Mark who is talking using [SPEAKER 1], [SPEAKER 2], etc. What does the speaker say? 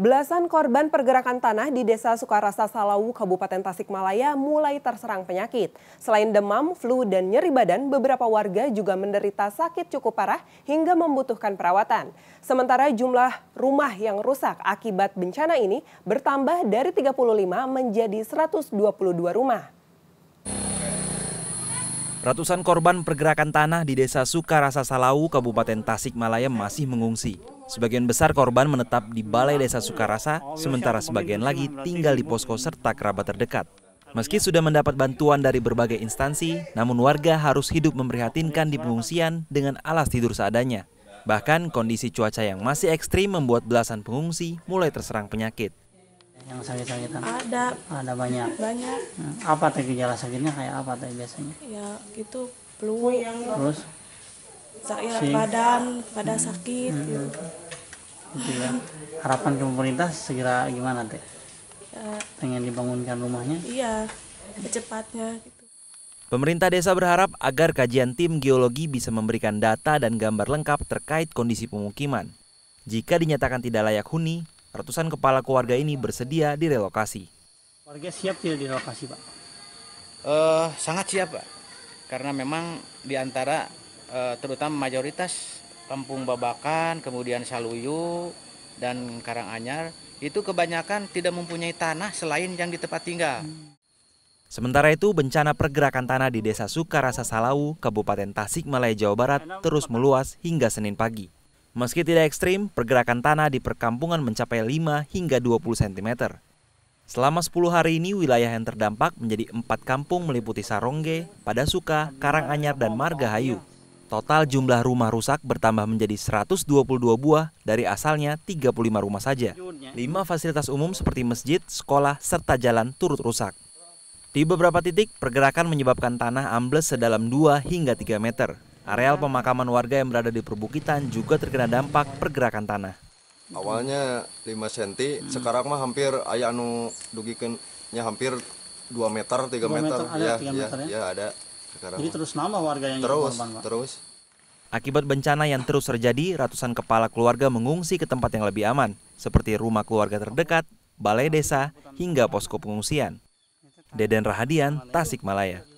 [SPEAKER 1] Belasan korban pergerakan tanah di Desa Sukarasa Salawu, Kabupaten Tasikmalaya mulai terserang penyakit. Selain demam, flu, dan nyeri badan, beberapa warga juga menderita sakit cukup parah hingga membutuhkan perawatan. Sementara jumlah rumah yang rusak akibat bencana ini bertambah dari 35 menjadi 122 rumah. Ratusan korban pergerakan tanah di Desa Sukarasa Salawu, Kabupaten Tasikmalaya masih mengungsi. Sebagian besar korban menetap di Balai Desa Sukarasa, sementara sebagian lagi tinggal di posko serta kerabat terdekat. Meski sudah mendapat bantuan dari berbagai instansi, namun warga harus hidup memprihatinkan di pengungsian dengan alas tidur seadanya. Bahkan kondisi cuaca yang masih ekstrim membuat belasan pengungsi mulai terserang penyakit. Yang sakit sakit Ada. Ada banyak? Banyak. Hmm, apa tadi gejala sakitnya kayak apa tadi biasanya? Ya gitu, flu. Terus? sakit si. badan pada hmm. sakit hmm. Gitu. gitu ya harapan ke pemerintah segera gimana teh ya. pengen dibangunkan rumahnya iya secepatnya gitu Pemerintah desa berharap agar kajian tim geologi bisa memberikan data dan gambar lengkap terkait kondisi pemukiman. Jika dinyatakan tidak layak huni, ratusan kepala keluarga ini bersedia direlokasi. Warga siap tidak direlokasi, Pak? Uh, sangat siap, Pak. Karena memang di antara Eh, terutama mayoritas Kampung Babakan, kemudian Saluyu dan Karanganyar itu kebanyakan tidak mempunyai tanah selain yang di tempat tinggal. Sementara itu, bencana pergerakan tanah di Desa Sukarasa Salau, Kabupaten Tasikmalaya, Jawa Barat terus meluas hingga Senin pagi. Meski tidak ekstrim, pergerakan tanah di perkampungan mencapai 5 hingga 20 cm. Selama 10 hari ini wilayah yang terdampak menjadi empat kampung meliputi Sarongge, Padasuka, Karanganyar, dan Margahayu. Total jumlah rumah rusak bertambah menjadi 122 buah dari asalnya 35 rumah saja. Lima fasilitas umum seperti masjid, sekolah, serta jalan turut rusak. Di beberapa titik, pergerakan menyebabkan tanah ambles sedalam 2 hingga 3 meter. Areal pemakaman warga yang berada di perbukitan juga terkena dampak pergerakan tanah. Awalnya 5 cm, hmm. sekarang mah hampir ayah anu dugikannya hampir 2 meter, 3 meter. 3 ya, ya, meter ya, ya, ya ada. Sekarang Jadi terus nama warga yang terus, korban, Pak. Terus. Akibat bencana yang terus terjadi, ratusan kepala keluarga mengungsi ke tempat yang lebih aman, seperti rumah keluarga terdekat, balai desa, hingga posko pengungsian. Deden Rahadian, Tasikmalaya.